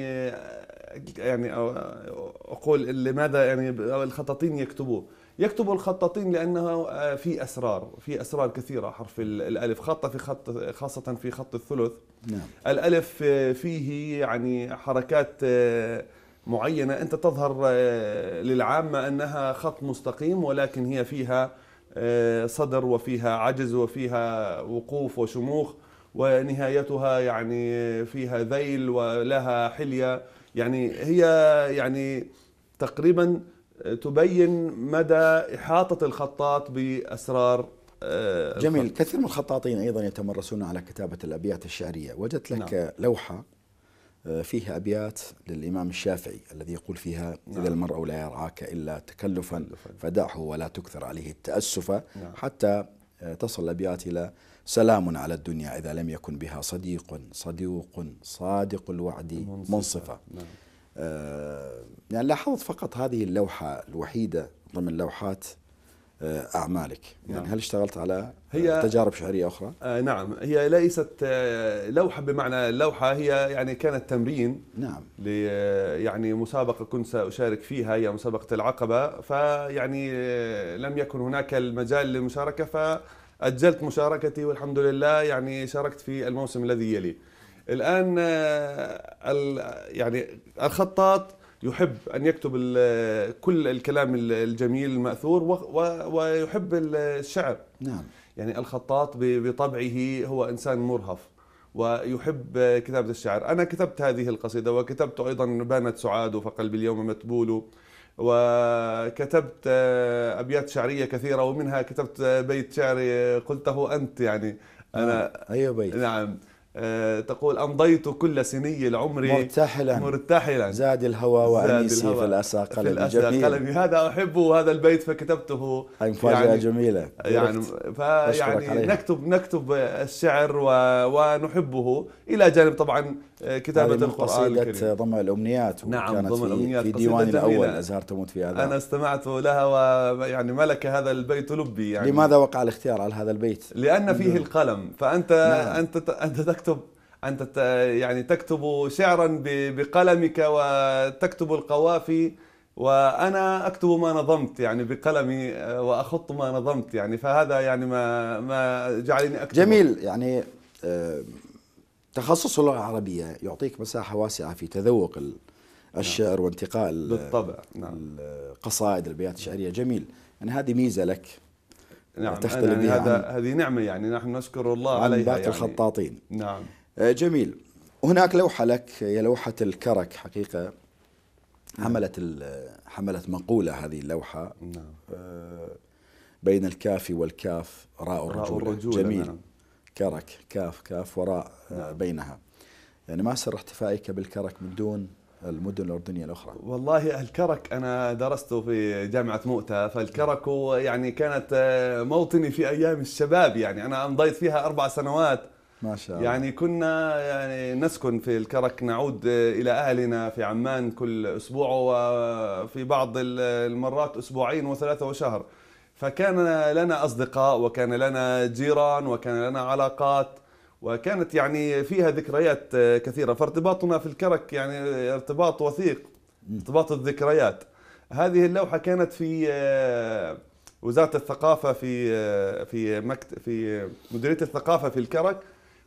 يعني اقول لماذا يعني الخطاطين يكتبوه يكتب الخطاطين لانه في اسرار في اسرار كثيره حرف الالف خاصه في خط خاصه في خط الثلث نعم. الالف فيه يعني حركات معينه انت تظهر آه، للعامه انها خط مستقيم ولكن هي فيها آه، صدر وفيها عجز وفيها وقوف وشموخ ونهايتها يعني فيها ذيل ولها حليه يعني هي يعني تقريبا آه، تبين مدى احاطه الخطاط باسرار جميل الخط. كثير من الخطاطين ايضا يتمرسون على كتابه الابيات الشعريه وجدت لك نعم. لوحه آه، فيه أبيات للإمام الشافعي الذي يقول فيها نعم. إذا المرء لا يرعاك إلا تكلفا فدعه ولا تكثر عليه التأسف نعم. حتى آه، تصل الأبيات إلى سلام على الدنيا إذا لم يكن بها صديق صدوق صادق الوعد منصفا نعم. آه، يعني لاحظت فقط هذه اللوحة الوحيدة ضمن لوحات آه، اعمالك يعني نعم. هل اشتغلت على هي آه، تجارب شعريه اخرى آه نعم هي ليست آه، لوحه بمعنى اللوحه هي يعني كانت تمرين نعم يعني مسابقه كنت ساشارك فيها هي مسابقه العقبه فيعني لم يكن هناك المجال للمشاركه فاجلت مشاركتي والحمد لله يعني شاركت في الموسم الذي يلي الان يعني الخطاط يحب ان يكتب كل الكلام الجميل الماثور ويحب الشعر نعم يعني الخطاط بطبعه هو انسان مرهف ويحب كتابه الشعر انا كتبت هذه القصيده وكتبت ايضا بانت سعاد فقلبي اليوم متبول وكتبت ابيات شعريه كثيره ومنها كتبت بيت شعري قلته انت يعني انا اي نعم. أيوة بيت نعم آه، تقول أمضيت كل سني العمر مرتحلا مرتحلا زاد الهوى وأنيسي في الأسى قلبي جميل هذا أحبه هذا البيت فكتبته هاي مفاجأة يعني جميلة يعني فيعني نكتب نكتب الشعر ونحبه إلى جانب طبعا كتابة القرآن الكريم ضمع الأمنيات نعم ضم في الأمنيات في ديوان الأول أزهار تموت في هذا أنا استمعت لها ويعني ملك هذا البيت لبي يعني لماذا وقع الاختيار على هذا البيت؟ لأن فيه القلم فأنت نعم. أنت أنت تكتب أنت يعني تكتب شعرا بقلمك وتكتب القوافي وانا اكتب ما نظمت يعني بقلمي آه، واخط ما نظمت يعني فهذا يعني ما ما جعلني اكتب جميل يعني آه، تخصص اللغه العربيه يعطيك مساحه واسعه في تذوق نعم. الشعر نعم. وانتقاء بالطبع نعم. القصائد البيات الشعريه جميل يعني هذه ميزه لك نعم تختلف يعني هذا هذه نعمه يعني نحن نشكر الله عن عليها باقي يعني. الخطاطين نعم آه، جميل هناك لوحه لك هي لوحه الكرك حقيقه نعم. حملت حملت مقوله هذه اللوحه نعم آه، بين الكاف والكاف راء الرجوله, الرجولة جميل نعم. كرك كاف كاف وراء آه، بينها يعني ما سر احتفائك بالكرك من دون المدن الأردنية الأخرى والله الكرك أنا درسته في جامعة مؤتة فالكرك يعني كانت آه، موطني في أيام الشباب يعني أنا أمضيت فيها أربع سنوات ما شاء الله يعني كنا يعني نسكن في الكرك نعود آه، إلى أهلنا في عمان كل أسبوع وفي بعض المرات أسبوعين وثلاثة وشهر فكان لنا أصدقاء وكان لنا جيران وكان لنا علاقات وكانت يعني فيها ذكريات كثيرة فارتباطنا في الكرك يعني ارتباط وثيق ارتباط الذكريات هذه اللوحة كانت في آه، وزارة الثقافة في آه، في مكت في مديرية الثقافة في الكرك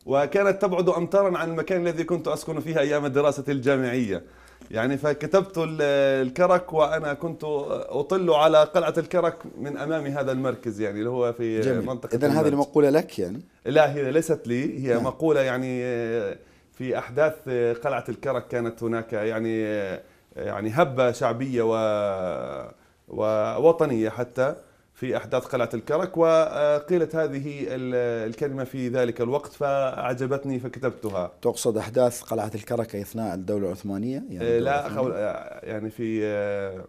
وكانت تبعد أمتارا عن المكان الذي كنت أسكن فيه أيام الدراسة الجامعية يعني فكتبت الكرك وانا كنت اطل على قلعه الكرك من امام هذا المركز يعني اللي هو في جميل. منطقه اذا هذه المقوله لك يعني لا هي ليست لي هي نعم. مقوله يعني آه، في احداث آه، قلعه الكرك كانت هناك يعني آه، يعني هبه شعبيه و ووطنيه حتى في احداث قلعه الكرك وقيلت هذه الكلمه في ذلك الوقت فاعجبتني فكتبتها. تقصد احداث قلعه الكرك اثناء الدوله العثمانيه؟ يعني آه، لا آه، يعني في آه،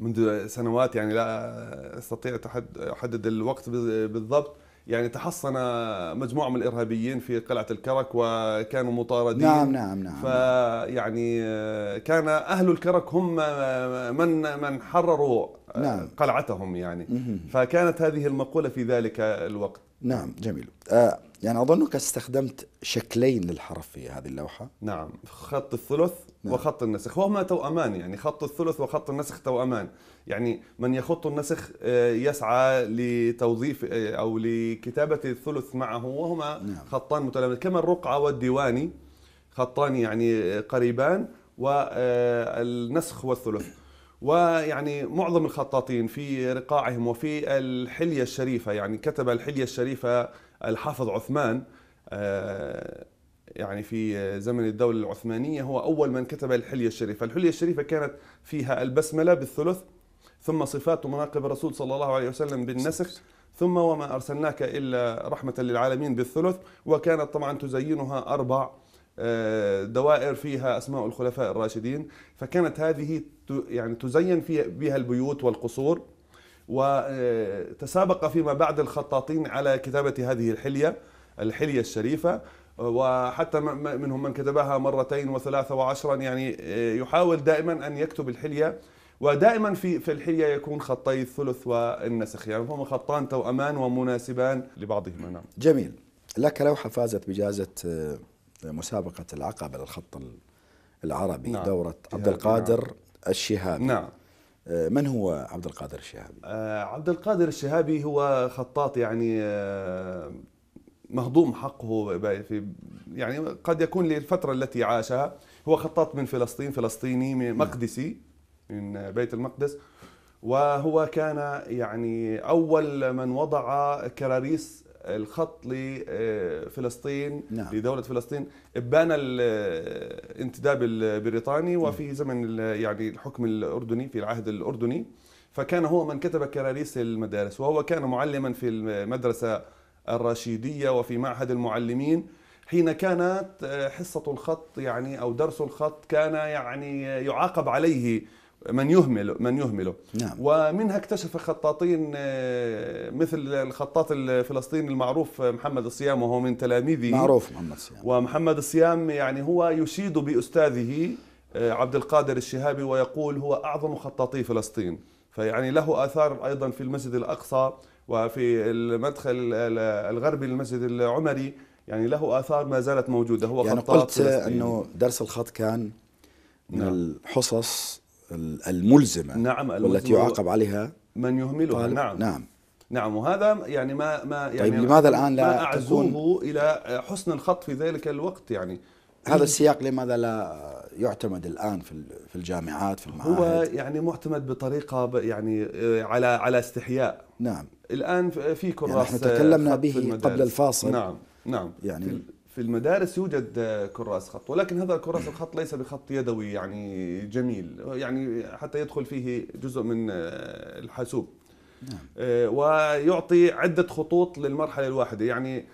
منذ سنوات يعني لا استطيع احدد الوقت بالضبط يعني تحصن مجموعه من الارهابيين في قلعه الكرك وكانوا مطاردين نعم نعم نعم فيعني آه، كان اهل الكرك هم من من حرروا آه، نعم. قلعتهم يعني فكانت هذه المقوله في ذلك الوقت نعم جميل آه يعني أظنك استخدمت شكلين للحرف في هذه اللوحة نعم خط الثلث نعم. وخط النسخ وهما توأمان يعني خط الثلث وخط النسخ توأمان يعني من يخط النسخ آه، يسعى لتوظيف آه، أو لكتابة الثلث معه وهما نعم. خطان متلازمان كما الرقعة والديواني خطان يعني قريبان والنسخ آه، والثلث ويعني معظم الخطاطين في رقاعهم وفي الحلية الشريفة يعني كتب الحلية الشريفة الحافظ عثمان آه، يعني في زمن الدولة العثمانية هو أول من كتب الحلية الشريفة الحلية الشريفة كانت فيها البسملة بالثلث ثم صفات ومناقب الرسول صلى الله عليه وسلم بالنسخ ثم وما أرسلناك إلا رحمة للعالمين بالثلث وكانت طبعا تزينها أربع آه، دوائر فيها اسماء الخلفاء الراشدين فكانت هذه يعني تزين فيها بها البيوت والقصور وتسابق فيما بعد الخطاطين على كتابه هذه الحليه الحليه الشريفه وحتى منهم من كتبها مرتين وثلاثة وعشرا يعني آه، يحاول دائما أن يكتب الحلية ودائما في في الحليه يكون خطي الثلث والنسخ يعني هما خطان توامان ومناسبان لبعضهما نعم جميل لك لوحه فازت بجائزه آه، مسابقة العقبة للخط العربي نعم. دورة عبد القادر نعم. الشهابي نعم آه، من هو عبد القادر الشهابي؟ آه، عبد القادر الشهابي هو خطاط يعني آه، مهضوم حقه في يعني قد يكون للفترة التي عاشها هو خطاط من فلسطين فلسطيني نعم. مقدسي من بيت المقدس وهو كان يعني أول من وضع كراريس الخط لفلسطين نعم. لدولة فلسطين بان الانتداب البريطاني وفي نعم. زمن يعني الحكم الأردني في العهد الأردني فكان هو من كتب كراريس المدارس وهو كان معلما في المدرسة الرشيدية وفي معهد المعلمين حين كانت حصة الخط يعني أو درس الخط كان يعني يعاقب عليه من يهمل من يهمله نعم. ومنها اكتشف خطاطين آه، مثل الخطاط الفلسطيني المعروف آه، محمد الصيام وهو من تلاميذه معروف محمد الصيام ومحمد الصيام يعني هو يشيد بأستاذه آه، عبد القادر الشهابي ويقول هو أعظم خطاطي فلسطين فيعني له آثار أيضا في المسجد الأقصى وفي المدخل الغربي للمسجد العمري يعني له آثار ما زالت موجودة هو يعني خطاط قلت فلسطين. أنه درس الخط كان من نعم. الحصص الملزمة نعم التي يعاقب عليها من يهملها نعم نعم نعم وهذا يعني ما ما يعني طيب لماذا الان لا ما اعزوه الى حسن الخط في ذلك الوقت يعني هذا السياق لماذا لا يعتمد الان في في الجامعات في المعاهد هو يعني معتمد بطريقه يعني آه، على على استحياء نعم الان في يعني كراس يعني آه، احنا تكلمنا به قبل الفاصل نعم نعم يعني في المدارس يوجد آه، كراس خط ولكن هذا كراس الخط ليس بخط يدوي يعني جميل يعني حتى يدخل فيه جزء من آه، الحاسوب نعم. آه، ويعطي عدة خطوط للمرحلة الواحدة يعني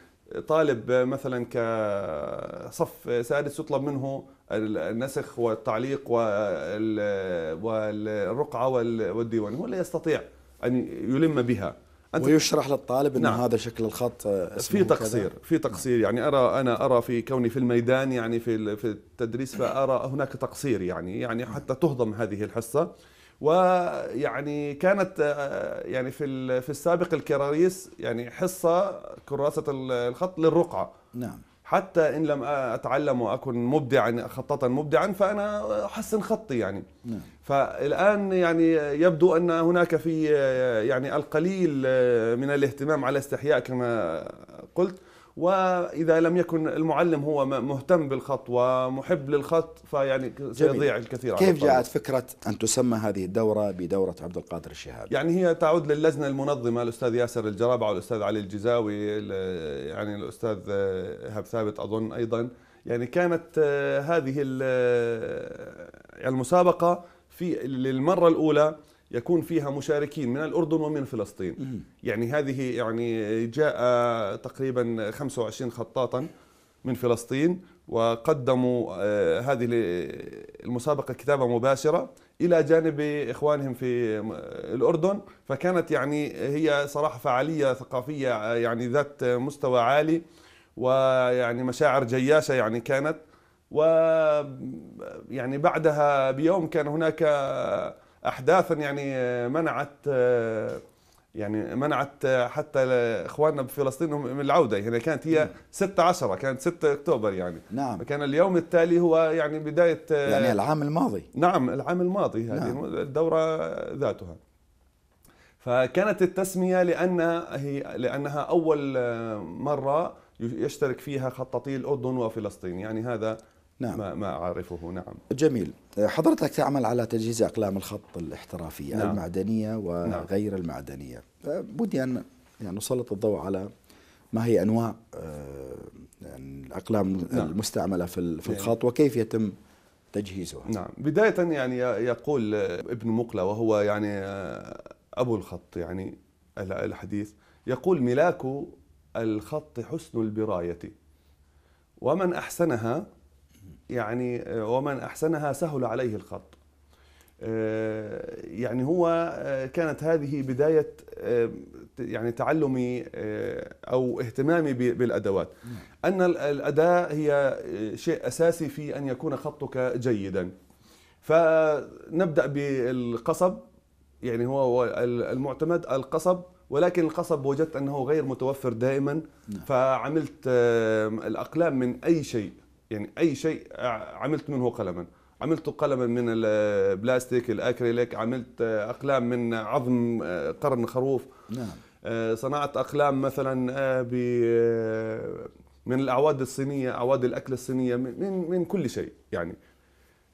طالب مثلا كصف سادس يطلب منه النسخ والتعليق والرقعة والديوان هو لا يستطيع أن يلم بها ويشرح للطالب ان نعم. هذا شكل الخط آه، في تقصير كذا. في نعم. تقصير يعني ارى انا ارى في كوني في الميدان يعني في في التدريس فارى هناك تقصير يعني يعني حتى تهضم هذه الحصه ويعني كانت آه، يعني في في السابق الكراريس يعني حصه كراسه الخط للرقعه نعم حتى ان لم اتعلم واكن مبدعا خطاطا مبدعا فانا احسن خطي يعني نعم. فالان يعني يبدو ان هناك في يعني القليل من الاهتمام على استحياء كما قلت واذا لم يكن المعلم هو مهتم بالخط ومحب للخط فيعني سيضيع الكثير كيف جاءت فكره ان تسمى هذه الدوره بدوره عبد القادر الشهاب؟ يعني هي تعود للجنه المنظمه الاستاذ ياسر الجرابع والاستاذ علي الجزاوي يعني الاستاذ ايهاب ثابت اظن ايضا يعني كانت هذه المسابقه في للمرة الأولى يكون فيها مشاركين من الأردن ومن فلسطين يعني هذه يعني جاء تقريبا 25 خطاطا من فلسطين وقدموا آه، هذه المسابقة كتابة مباشرة إلى جانب إخوانهم في الأردن فكانت يعني هي صراحة فعالية ثقافية آه، يعني ذات مستوى عالي ويعني مشاعر جياشة يعني كانت ويعني بعدها بيوم كان هناك احداثا يعني منعت يعني منعت حتى اخواننا بفلسطين من العوده يعني كانت هي 6 10 كانت 6 اكتوبر يعني نعم كان اليوم التالي هو يعني بدايه يعني العام الماضي نعم العام الماضي هذه نعم. الدوره ذاتها فكانت التسميه لان هي لانها اول مره يشترك فيها خطاطي الاردن وفلسطين يعني هذا نعم ما, ما أعرفه نعم جميل حضرتك تعمل على تجهيز أقلام الخط الاحترافية نعم. المعدنية نعم. وغير نعم. المعدنية بدي أن يعني نسلط الضوء على ما هي أنواع آه، يعني الأقلام نعم. المستعملة في في يعني الخط وكيف يتم تجهيزها نعم بداية يعني يقول ابن مقلة وهو يعني أبو الخط يعني الحديث يقول ملاك الخط حسن البراية ومن أحسنها يعني آه، ومن أحسنها سهل عليه الخط آه، يعني هو آه، كانت هذه بداية يعني تعلمي أو اهتمامي بالأدوات أن الأداة هي شيء أساسي في أن يكون خطك جيدا فنبدأ بالقصب يعني هو المعتمد القصب ولكن القصب وجدت أنه غير متوفر دائما نعم. فعملت الأقلام من أي شيء يعني اي شيء آه، عملت منه قلما عملت قلما من البلاستيك آه، الاكريليك عملت آه، اقلام من عظم قرن خروف نعم صنعت اقلام مثلا ب من الاعواد الصينيه اعواد الاكل الصينيه من من كل شيء يعني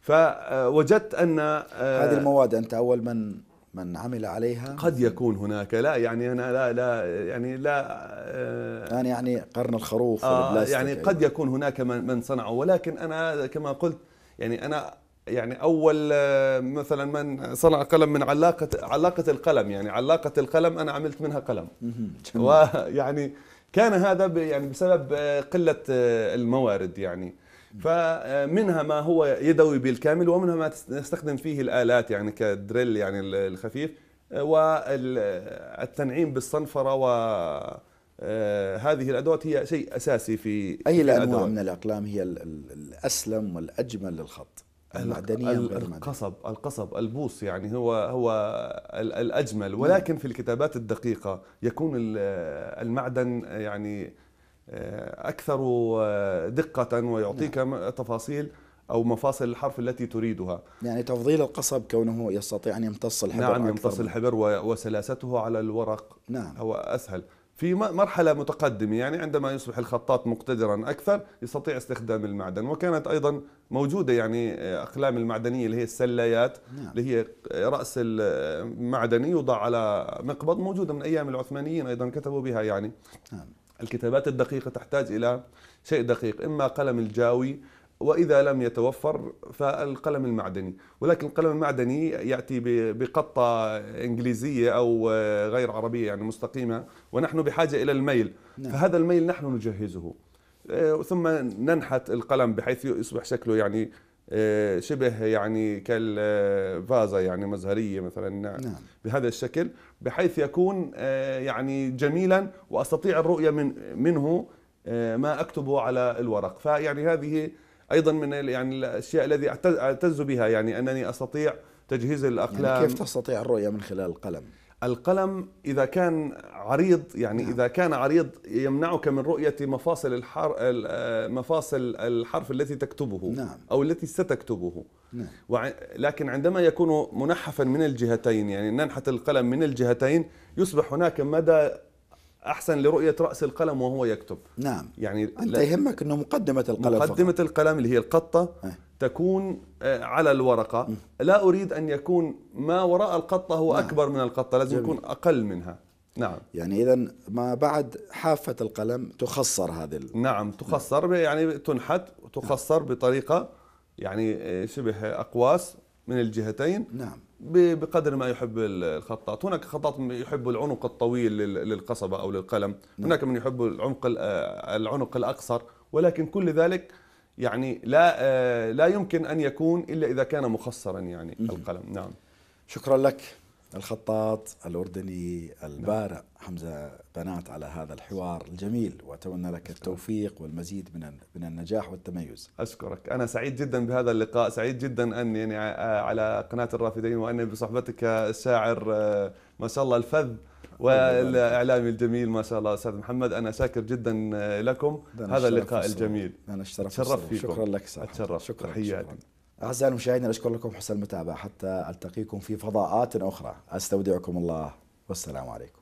فوجدت ان هذه المواد انت اول من من عمل عليها قد يكون هناك لا يعني انا لا لا يعني لا آه يعني, يعني قرن الخروف آه يعني قد يكون هناك من, من صنعه ولكن انا كما قلت يعني انا يعني اول آه، مثلا من صنع قلم من علاقه علاقه القلم يعني علاقه القلم انا عملت منها قلم ويعني كان هذا يعني بسبب آه، قله آه، الموارد يعني فمنها ما هو يدوي بالكامل ومنها ما نستخدم فيه الالات يعني كدريل يعني الخفيف آه، والتنعيم بالصنفره و آه، هذه الادوات هي شيء اساسي في اي الانواع من الاقلام هي الاسلم والاجمل للخط المعدنيه القصب القصب البوص يعني هو هو الاجمل ولكن نعم. في الكتابات الدقيقه يكون المعدن يعني آه، اكثر آه، دقه ويعطيك نعم. تفاصيل او مفاصل الحرف التي تريدها يعني تفضيل القصب كونه يستطيع ان يمتص الحبر نعم يمتص الحبر وسلاسته على الورق نعم هو اسهل في مرحلة متقدمة يعني عندما يصبح الخطاط مقتدرا أكثر يستطيع استخدام المعدن وكانت أيضا موجودة يعني آه، أقلام المعدنية اللي هي السلايات نعم. اللي هي رأس المعدني يوضع على مقبض موجودة من أيام العثمانيين أيضا كتبوا بها يعني نعم. الكتابات الدقيقة تحتاج إلى شيء دقيق إما قلم الجاوي واذا لم يتوفر فالقلم المعدني ولكن القلم المعدني ياتي بقطه انجليزيه او غير عربيه يعني مستقيمه ونحن بحاجه الى الميل نعم. فهذا الميل نحن نجهزه آه، ثم ننحت القلم بحيث يصبح شكله يعني آه، شبه يعني كالفازه يعني مزهريه مثلا نعم. بهذا الشكل بحيث يكون آه، يعني جميلا واستطيع الرؤيه من منه آه، ما اكتبه على الورق فيعني هذه ايضا من يعني الاشياء الذي اعتز بها يعني انني استطيع تجهيز يعني الاقلام يعني كيف تستطيع الرؤيه من خلال القلم القلم اذا كان عريض يعني نعم. اذا كان عريض يمنعك من رؤيه مفاصل الحر آه، مفاصل الحرف التي تكتبه نعم. او التي ستكتبه نعم. لكن عندما يكون منحفا من الجهتين يعني ننحت القلم من الجهتين يصبح هناك مدى احسن لرؤيه راس القلم وهو يكتب نعم يعني انت يهمك انه مقدمه القلم مقدمه فقط. القلم اللي هي القطه أه. تكون آه، على الورقه لا اريد ان يكون ما وراء القطه هو نعم. اكبر من القطه لازم يكون اقل منها نعم يعني اذا ما بعد حافه القلم تخصر هذه ال... نعم تخصر نعم. يعني تنحت وتخصر نعم. بطريقه يعني آه، شبه اقواس من الجهتين نعم بقدر ما يحب الخطاط هناك خطاط يحب العنق الطويل للقصبة أو للقلم نعم. هناك من يحب العنق آه، العنق الأقصر ولكن كل ذلك يعني لا آه، لا يمكن ان يكون الا اذا كان مخصرا يعني القلم نعم شكرا لك الخطاط الاردني البارع حمزه بنات على هذا الحوار الجميل واتمنى لك التوفيق والمزيد من من النجاح والتميز. اشكرك، انا سعيد جدا بهذا اللقاء، سعيد جدا ان يعني آه، على قناه الرافدين واني بصحبتك الشاعر آه، ما شاء الله الفذ والاعلامي الجميل ما شاء الله استاذ محمد انا شاكر جدا لكم هذا اللقاء الجميل انا اشترفت شرف فيكم شكرا لك سعد اتشرف شكرا تحياتي اعزائي المشاهدين اشكر لكم حسن المتابعه حتى التقيكم في فضاءات اخرى استودعكم الله والسلام عليكم